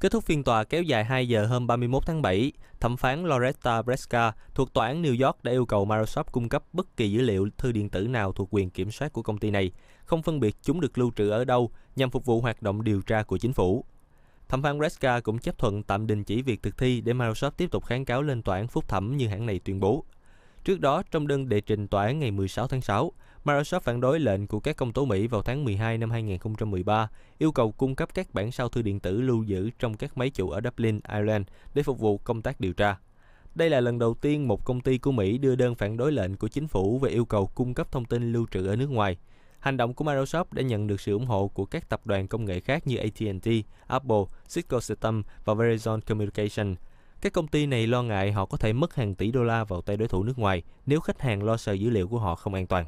Kết thúc phiên tòa kéo dài 2 giờ hôm 31 tháng 7, thẩm phán Loretta Bresca thuộc tòa án New York đã yêu cầu Microsoft cung cấp bất kỳ dữ liệu thư điện tử nào thuộc quyền kiểm soát của công ty này, không phân biệt chúng được lưu trữ ở đâu nhằm phục vụ hoạt động điều tra của chính phủ. Thẩm phán Bresca cũng chấp thuận tạm đình chỉ việc thực thi để Microsoft tiếp tục kháng cáo lên tòa án phúc thẩm như hãng này tuyên bố. Trước đó, trong đơn đệ trình tòa án ngày 16 tháng 6, Microsoft phản đối lệnh của các công tố Mỹ vào tháng 12 năm 2013 yêu cầu cung cấp các bản sao thư điện tử lưu giữ trong các máy chủ ở Dublin, Ireland để phục vụ công tác điều tra. Đây là lần đầu tiên một công ty của Mỹ đưa đơn phản đối lệnh của chính phủ về yêu cầu cung cấp thông tin lưu trữ ở nước ngoài. Hành động của Microsoft đã nhận được sự ủng hộ của các tập đoàn công nghệ khác như AT&T, Apple, Cisco Systems và Verizon Communication. Các công ty này lo ngại họ có thể mất hàng tỷ đô la vào tay đối thủ nước ngoài nếu khách hàng lo sợ dữ liệu của họ không an toàn.